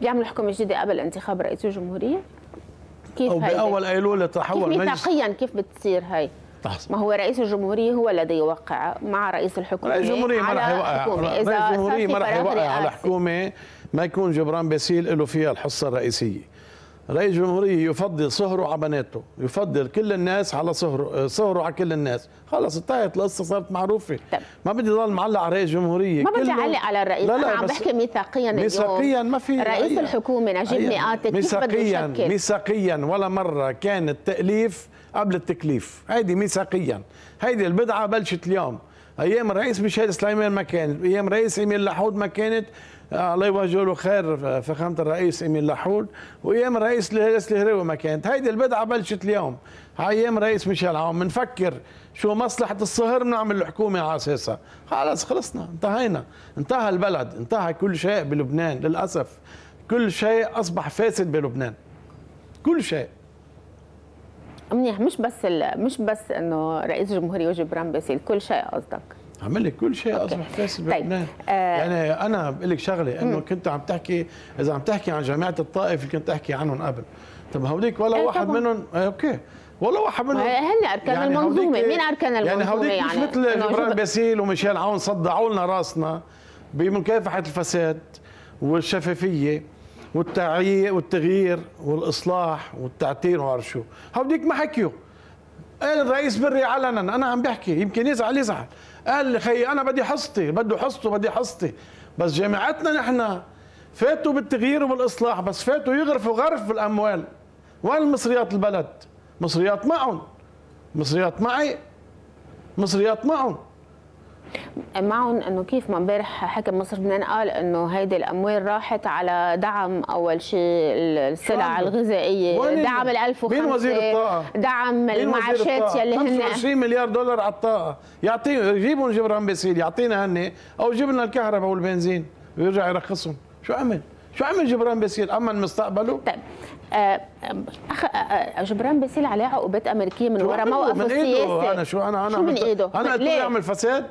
بيعمل حكومه جديده قبل انتخاب رئيس الجمهوريه كيف او باول ايلول يتحول مجلس ميثاقيا كيف بتصير هاي؟ ما هو رئيس الجمهورية هو الذي يوقع مع رئيس الحكومة رئيس الجمهورية ما رح يوقع رئيس الجمهورية ما رح يوقع على حكومة ما يكون جبران باسيل له فيها الحصة الرئيسية رئيس الجمهوريه يفضل صهره على بناته يفضل كل الناس على صهره صهره على كل الناس خلص انتهت القصه صارت معروفه ما بدي ضل معلق على رئيس الجمهوريه ما بدي اعلق على الرئيس لا لا انا عم بحكي ميثاقيا ميثاقيا ما في رئيس أيه. الحكومه نجيب أيه. ميقاتك ميثاقيا ميثاقيا ولا مره كان التاليف قبل التكليف هيدي ميثاقيا هيدي البدعه بلشت اليوم ايام الرئيس مشهد سليمان ما كانت ايام الرئيس ايميل لحود ما كانت آه، الله يوجه له خير فخامه الرئيس ايميل لحود وايام الرئيس الهلاس الهراوي ما كانت هيدي البدعه بلشت اليوم ايام الرئيس ميشيل عون بنفكر شو مصلحه الصهر بنعمل الحكومه على اساسها خلص خلصنا انتهينا انتهى البلد انتهى كل شيء بلبنان للاسف كل شيء اصبح فاسد بلبنان كل شيء منيح مش بس مش بس انه رئيس الجمهوريه يجب رن باسيل كل شيء قصدك عمل كل شيء اصبح فاسد طيب. بلبنان آه يعني انا بقول لك شغله انه كنت عم تحكي اذا عم تحكي عن جامعه الطائف اللي كنت احكي عنهم قبل طب هوديك ولا آه واحد منهم آه اوكي ولا واحد منهم آه، هن يعني إيه؟ اركان يعني المنظومه مين اركان المنظومه يعني هوديك يعني مش مثل جبران باسيل وميشيل عون صدعوا لنا راسنا بمكافحه الفساد والشفافيه والتغيير والتغيير والاصلاح والتعتير وما شو هوديك ما حكيوا قال الرئيس بري علنا انا عم بحكي يمكن يزعل يزعل قال لي خي انا بدي حصتي بده حصته بدي حصتي بس جامعتنا نحن فاتوا بالتغيير وبالاصلاح بس فاتوا يغرفوا غرف بالاموال وين مصريات البلد مصريات معهم مصريات معي مصريات معهم معهم انه كيف ما امبارح حكم مصر لبنان قال انه هيدي الاموال راحت على دعم اول شيء السلع الغذائيه دعم ال 1500 مين وزير الطاقه دعم المعاشات يلي هن 25 مليار دولار على الطاقه يعطيهم جيبهم جبران باسيل يعطينا هن او جيب لنا الكهرباء والبنزين ويرجع يرخصهم شو عمل؟ شو عمل جبران باسيل امن مستقبله طيب آه، آه، اخ آه، جبران باسيل عليه عقوبات امريكيه من ورا موقفه السياسي انا شو انا انا شو من ايده انا قلت له يعمل فساد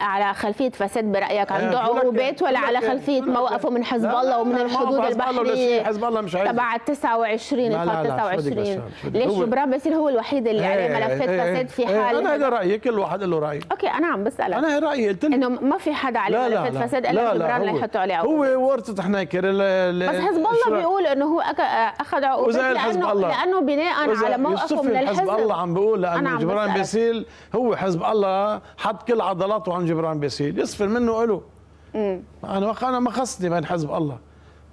على خلفيه فساد برايك عنده إيه، عقوبات ولا على إيه؟ خلفيه موقفه من حزب الله ومن الحدود البحريه حزب الله مش عايز تبع 29 لا 29 ليش جبران باسيل هو الوحيد اللي عليه إيه، ملفات فساد في حال انا هذا رايي كل واحد له راي اوكي انا عم بسالك انا رايي قلت انه ما في حدا عليه ملفات فساد الا جبران اللي يحطوا عليه هو ورطه حناكر ال بس حزب الله الشرق. بيقول انه هو اخذ عقوبات لانه الله. لانه بناء على موقفه من الحزب حزب الله عم بيقول لانه جبران باسيل هو حزب الله حط كل عضلاته عن جبران باسيل يصفر منه له انا انا ما خصني من حزب الله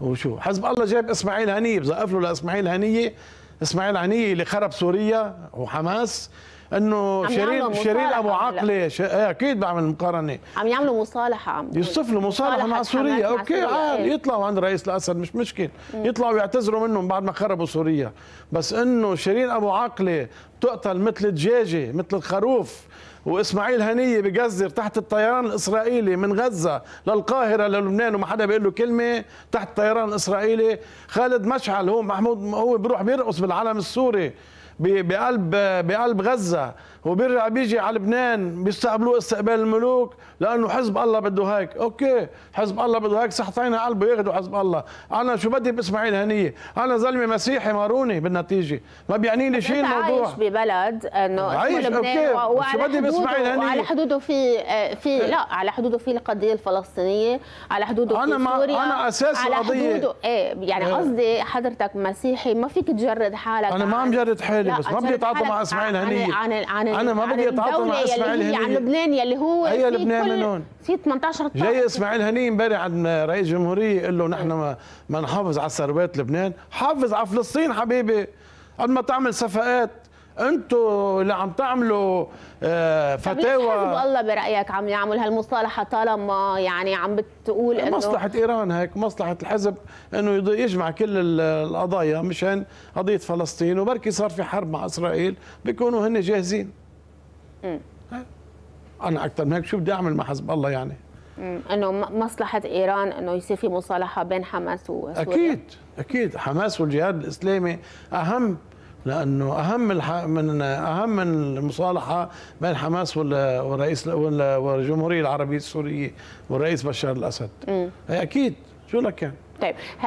وشو حزب الله جاب اسماعيل هنيه بزقف له لاسماعيل هنيه اسماعيل هنيه اللي خرب سوريا وحماس انه شيرين شيرين ابو عقله ش... إيه، اكيد بعمل مقارنه عم يعملوا مصالحه عم يصف له مصالحه مع سوريا اوكي عادي إيه. يطلعوا عند رئيس الاسد مش مشكله يطلعوا ويعتذروا منهم بعد ما خربوا سوريا بس انه شيرين ابو عقله تقتل مثل الدجاجه مثل الخروف واسماعيل هنيه بجزر تحت الطيران الاسرائيلي من غزه للقاهره للبنان وما حدا بيقول له كلمه تحت الطيران الاسرائيلي خالد مشعل هو محمود هو بيروح بيرقص بالعلم السوري بقلب بقلب غزه وبيرجع بيجي على لبنان بيستقبلوه استقبال الملوك لانه حزب الله بده هيك اوكي حزب الله بده هيك سحطينا قلبه ياخذوا حزب الله انا شو بدي باسماعيل هنيه انا زلمه مسيحي ماروني بالنتيجه ما بيعني لي شيء الموضوع عايش ببلد انه عايش اوكي شو بدي باسماعيل هنيه وعلى حدوده في آه، في إيه. لا على حدوده في القضيه الفلسطينيه على حدوده أنا في سوريا انا اساس على القضيه حدوده ايه يعني إيه. قصدي حضرتك مسيحي ما فيك تجرد حالك انا ما عم جرد حالي بس ما بدي اتعاطى مع اسماعيل هنيه عن عن يعني انا ما بدي اتعاطى مع اسماعيل هنيه عن لبنان يلي هو هي لبنان من هون في 18 جاي اسماعيل هنيه امبارح عند رئيس جمهوريه قال له نحن ما, ما نحافظ على ثروات لبنان حافظ على فلسطين حبيبي قد ما تعمل صفقات انتوا اللي عم تعملوا آه، فتاوى حزب الله برايك عم يعمل هالمصالحه طالما يعني عم بتقول انه مصلحه ايران هيك مصلحه الحزب انه يجمع كل القضايا مشان قضيه فلسطين وبركي صار في حرب مع اسرائيل بيكونوا هن جاهزين انا اكثر من هيك شو بدي اعمل مع حزب الله يعني انه مصلحه ايران انه يصير في مصالحه بين حماس وسوريا اكيد اكيد حماس والجهاد الاسلامي اهم لانه اهم من اهم من المصالحه بين حماس والرئيس والجمهوريه العربيه السوريه والرئيس بشار الاسد هي اكيد شو لك يعني؟ طيب